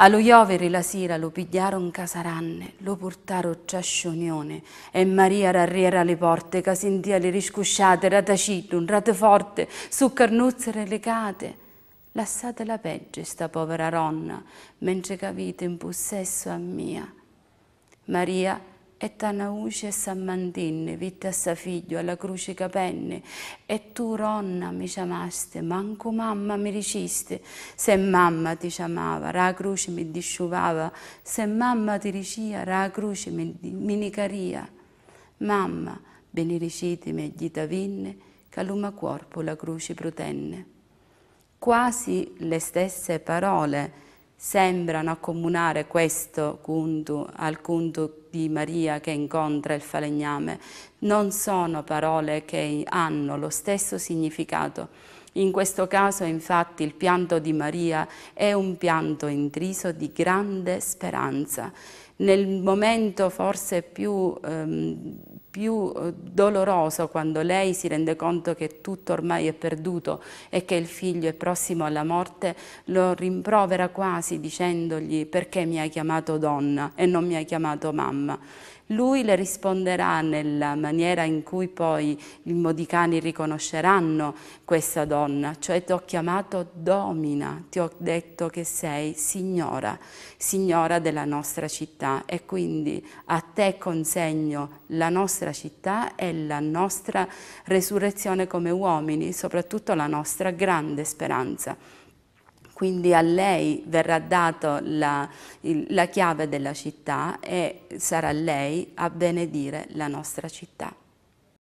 A Allo ioveri la sera lo pigliaron casaranne, lo portaron ciascionione, e Maria rarriera le porte, casindia le riscusciate, ratacidun, rate forte, su carnuzzere legate. Lassate la peggio sta povera ronna, mentre cavite in possesso a mia. Maria e Tanauce Sammandin, vittassa figlio, alla croce capenne, e tu, ronna, mi chiamaste, manco mamma mi riciste, se mamma ti chiamava, ra croce mi disciuvava, se mamma ti ricia, ra croce mi, mi nicaria. Mamma, benedicitemi e gita vinne, caluma corpo la croce protenne. Quasi le stesse parole, sembrano accomunare questo kundu al kundu di Maria che incontra il falegname. Non sono parole che hanno lo stesso significato. In questo caso infatti il pianto di Maria è un pianto intriso di grande speranza. Nel momento forse più ehm, più eh, doloroso quando lei si rende conto che tutto ormai è perduto e che il figlio è prossimo alla morte, lo rimprovera quasi dicendogli perché mi hai chiamato donna e non mi hai chiamato mamma lui le risponderà nella maniera in cui poi i modicani riconosceranno questa donna, cioè ti ho chiamato domina, ti ho detto che sei signora, signora della nostra città e quindi a te consegno la nostra città e la nostra resurrezione come uomini, soprattutto la nostra grande speranza quindi a lei verrà data la, la chiave della città e sarà lei a benedire la nostra città.